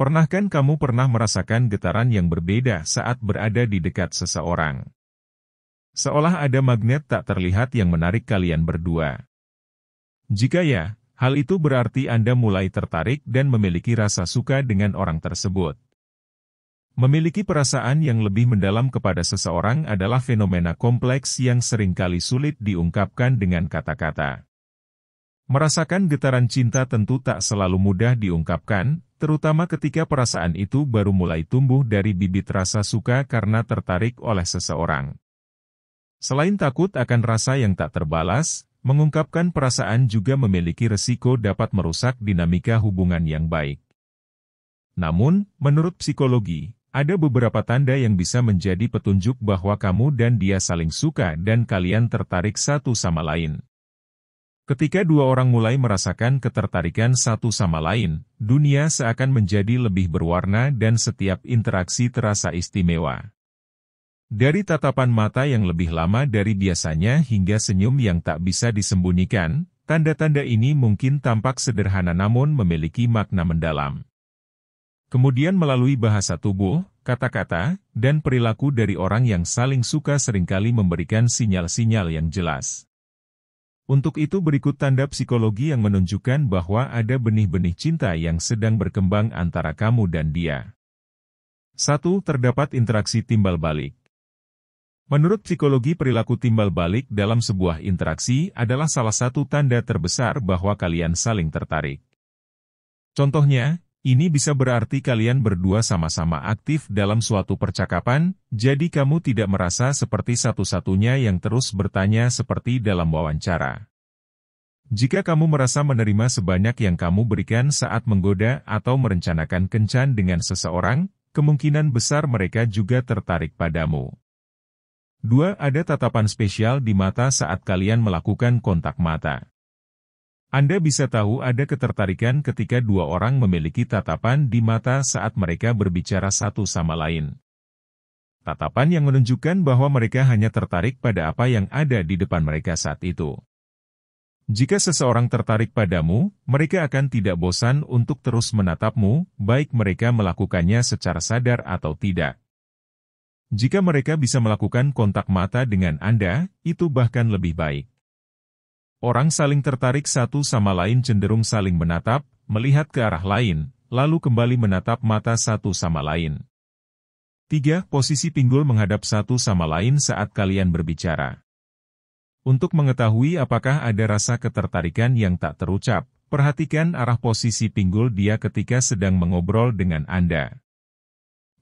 Pernahkan kamu pernah merasakan getaran yang berbeda saat berada di dekat seseorang? Seolah ada magnet tak terlihat yang menarik kalian berdua. Jika ya, hal itu berarti Anda mulai tertarik dan memiliki rasa suka dengan orang tersebut. Memiliki perasaan yang lebih mendalam kepada seseorang adalah fenomena kompleks yang seringkali sulit diungkapkan dengan kata-kata. Merasakan getaran cinta tentu tak selalu mudah diungkapkan, terutama ketika perasaan itu baru mulai tumbuh dari bibit rasa suka karena tertarik oleh seseorang. Selain takut akan rasa yang tak terbalas, mengungkapkan perasaan juga memiliki resiko dapat merusak dinamika hubungan yang baik. Namun, menurut psikologi, ada beberapa tanda yang bisa menjadi petunjuk bahwa kamu dan dia saling suka dan kalian tertarik satu sama lain. Ketika dua orang mulai merasakan ketertarikan satu sama lain, dunia seakan menjadi lebih berwarna dan setiap interaksi terasa istimewa. Dari tatapan mata yang lebih lama dari biasanya hingga senyum yang tak bisa disembunyikan, tanda-tanda ini mungkin tampak sederhana namun memiliki makna mendalam. Kemudian melalui bahasa tubuh, kata-kata, dan perilaku dari orang yang saling suka seringkali memberikan sinyal-sinyal yang jelas. Untuk itu berikut tanda psikologi yang menunjukkan bahwa ada benih-benih cinta yang sedang berkembang antara kamu dan dia. 1. Terdapat interaksi timbal balik. Menurut psikologi perilaku timbal balik dalam sebuah interaksi adalah salah satu tanda terbesar bahwa kalian saling tertarik. Contohnya, ini bisa berarti kalian berdua sama-sama aktif dalam suatu percakapan, jadi kamu tidak merasa seperti satu-satunya yang terus bertanya seperti dalam wawancara. Jika kamu merasa menerima sebanyak yang kamu berikan saat menggoda atau merencanakan kencan dengan seseorang, kemungkinan besar mereka juga tertarik padamu. 2. Ada tatapan spesial di mata saat kalian melakukan kontak mata. Anda bisa tahu ada ketertarikan ketika dua orang memiliki tatapan di mata saat mereka berbicara satu sama lain. Tatapan yang menunjukkan bahwa mereka hanya tertarik pada apa yang ada di depan mereka saat itu. Jika seseorang tertarik padamu, mereka akan tidak bosan untuk terus menatapmu, baik mereka melakukannya secara sadar atau tidak. Jika mereka bisa melakukan kontak mata dengan Anda, itu bahkan lebih baik. Orang saling tertarik satu sama lain cenderung saling menatap, melihat ke arah lain, lalu kembali menatap mata satu sama lain. 3. Posisi pinggul menghadap satu sama lain saat kalian berbicara. Untuk mengetahui apakah ada rasa ketertarikan yang tak terucap, perhatikan arah posisi pinggul dia ketika sedang mengobrol dengan Anda.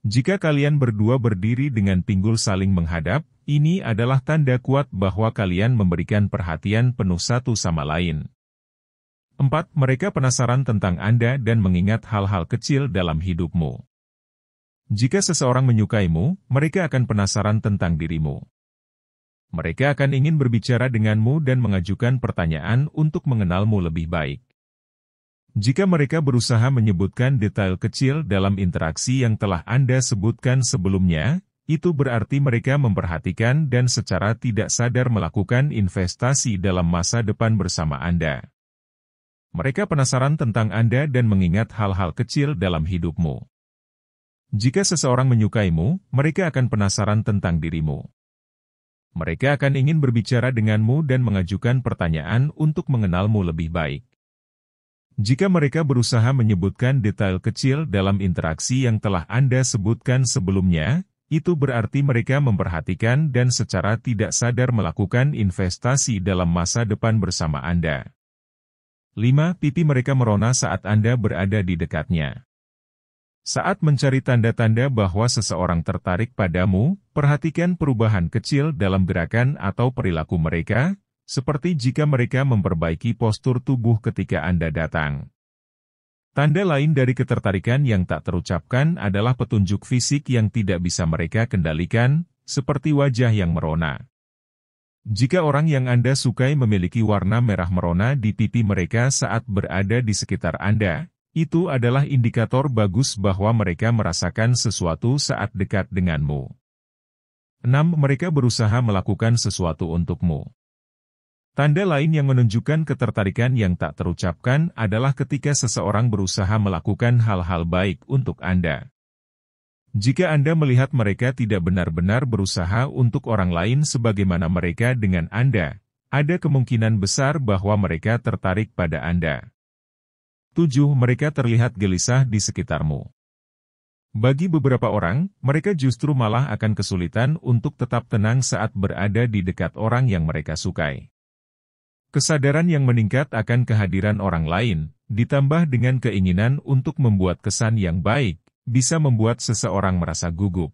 Jika kalian berdua berdiri dengan pinggul saling menghadap, ini adalah tanda kuat bahwa kalian memberikan perhatian penuh satu sama lain. Empat, Mereka penasaran tentang Anda dan mengingat hal-hal kecil dalam hidupmu. Jika seseorang menyukaimu, mereka akan penasaran tentang dirimu. Mereka akan ingin berbicara denganmu dan mengajukan pertanyaan untuk mengenalmu lebih baik. Jika mereka berusaha menyebutkan detail kecil dalam interaksi yang telah Anda sebutkan sebelumnya, itu berarti mereka memperhatikan dan secara tidak sadar melakukan investasi dalam masa depan bersama Anda. Mereka penasaran tentang Anda dan mengingat hal-hal kecil dalam hidupmu. Jika seseorang menyukaimu, mereka akan penasaran tentang dirimu. Mereka akan ingin berbicara denganmu dan mengajukan pertanyaan untuk mengenalmu lebih baik. Jika mereka berusaha menyebutkan detail kecil dalam interaksi yang telah Anda sebutkan sebelumnya, itu berarti mereka memperhatikan dan secara tidak sadar melakukan investasi dalam masa depan bersama Anda. 5. Pipi mereka merona saat Anda berada di dekatnya. Saat mencari tanda-tanda bahwa seseorang tertarik padamu, perhatikan perubahan kecil dalam gerakan atau perilaku mereka, seperti jika mereka memperbaiki postur tubuh ketika Anda datang. Tanda lain dari ketertarikan yang tak terucapkan adalah petunjuk fisik yang tidak bisa mereka kendalikan, seperti wajah yang merona. Jika orang yang Anda sukai memiliki warna merah merona di pipi mereka saat berada di sekitar Anda, itu adalah indikator bagus bahwa mereka merasakan sesuatu saat dekat denganmu. 6. Mereka berusaha melakukan sesuatu untukmu. Tanda lain yang menunjukkan ketertarikan yang tak terucapkan adalah ketika seseorang berusaha melakukan hal-hal baik untuk Anda. Jika Anda melihat mereka tidak benar-benar berusaha untuk orang lain sebagaimana mereka dengan Anda, ada kemungkinan besar bahwa mereka tertarik pada Anda. 7. Mereka terlihat gelisah di sekitarmu. Bagi beberapa orang, mereka justru malah akan kesulitan untuk tetap tenang saat berada di dekat orang yang mereka sukai. Kesadaran yang meningkat akan kehadiran orang lain, ditambah dengan keinginan untuk membuat kesan yang baik, bisa membuat seseorang merasa gugup.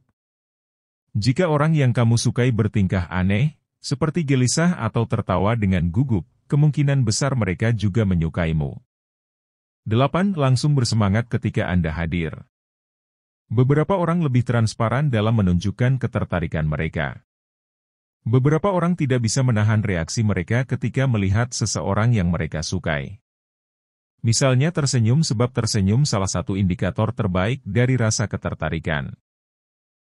Jika orang yang kamu sukai bertingkah aneh, seperti gelisah atau tertawa dengan gugup, kemungkinan besar mereka juga menyukaimu. 8. Langsung bersemangat ketika Anda hadir. Beberapa orang lebih transparan dalam menunjukkan ketertarikan mereka. Beberapa orang tidak bisa menahan reaksi mereka ketika melihat seseorang yang mereka sukai. Misalnya tersenyum sebab tersenyum salah satu indikator terbaik dari rasa ketertarikan.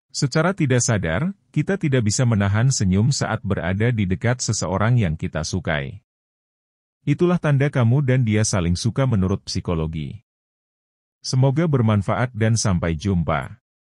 Secara tidak sadar, kita tidak bisa menahan senyum saat berada di dekat seseorang yang kita sukai. Itulah tanda kamu dan dia saling suka menurut psikologi. Semoga bermanfaat dan sampai jumpa.